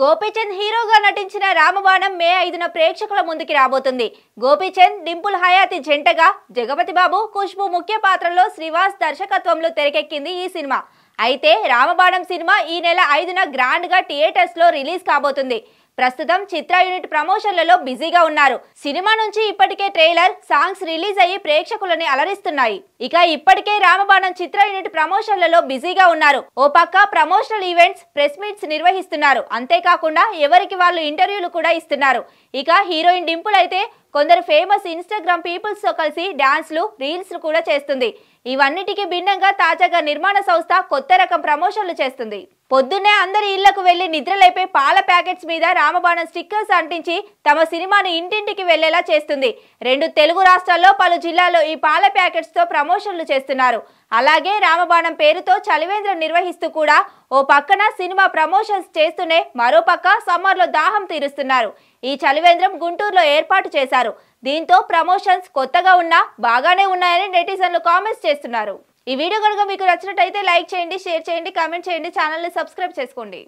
గోపీచంద్ హీరోగా నటించిన రామబాణం మే ఐదున ప్రేక్షకుల ముందుకి రాబోతుంది గోపీచంద్ డింపుల్ హయాతి జంటగా జగపతి బాబు ఖుష్బు ముఖ్య పాత్రలో శ్రీవాస్ దర్శకత్వంలో తెరకెక్కింది ఈ సినిమా అయితే రామబాణం సినిమా ఈ నెల ఐదున గ్రాండ్గా థియేటర్స్లో రిలీజ్ కాబోతుంది ప్రస్తుతం చిత్ర యూనిట్ ప్రమోషన్లలో బిజీగా ఉన్నారు సినిమా నుంచి ఇప్పటికే ట్రైలర్ సాంగ్స్ రిలీజ్ అయ్యి ప్రేక్షకులని అలరిస్తున్నాయి ఇక ఇప్పటికే రామబాణం చిత్ర యూనిట్ ప్రమోషన్లలో బిజీగా ఉన్నారు ఓ పక్క ప్రమోషనల్ ఈవెంట్స్ ప్రెస్ మీట్స్ నిర్వహిస్తున్నారు అంతేకాకుండా ఎవరికి వాళ్ళు ఇంటర్వ్యూలు కూడా ఇస్తున్నారు ఇక హీరోయిన్ డింపుల్ అయితే కొందరు ఫేమస్ ఇన్స్టాగ్రామ్ పీపుల్స్తో కలిసి డాన్స్లు రీల్స్లు కూడా చేస్తుంది ఇవన్నిటికీ భిన్నంగా తాజాగా నిర్మాణ సంస్థ కొత్త రకం ప్రమోషన్లు చేస్తుంది పొద్దున్నే అందరి ఇళ్లకు వెళ్లి నిద్రలైపోయి పాల ప్యాకెట్స్ మీద రామబాణం స్టిక్కర్స్ అంటించి తమ సినిమాను ఇంటింటికి వెళ్లేలా చేస్తుంది రెండు తెలుగు రాష్ట్రాల్లో పలు జిల్లాల్లో ఈ పాల ప్యాకెట్స్తో ప్రమోషన్లు చేస్తున్నారు అలాగే రామబాణం పేరుతో చలివేంద్రం నిర్వహిస్తూ కూడా ఓ పక్కన సినిమా ప్రమోషన్స్ చేస్తూనే మరో పక్క సమ్మర్లో దాహం తీరుస్తున్నారు ఈ చలివేంద్రం గుంటూరులో ఏర్పాటు చేశారు దీంతో ప్రమోషన్స్ కొత్తగా ఉన్నా బాగానే ఉన్నాయని నెటిజన్లు కామెంట్స్ చేస్తున్నారు ఈ వీడియో కనుక మీకు నచ్చినట్టయితే లైక్ చేయండి షేర్ చేయండి కామెంట్ చేయండి ఛానల్ని సబ్స్క్రైబ్ చేసుకోండి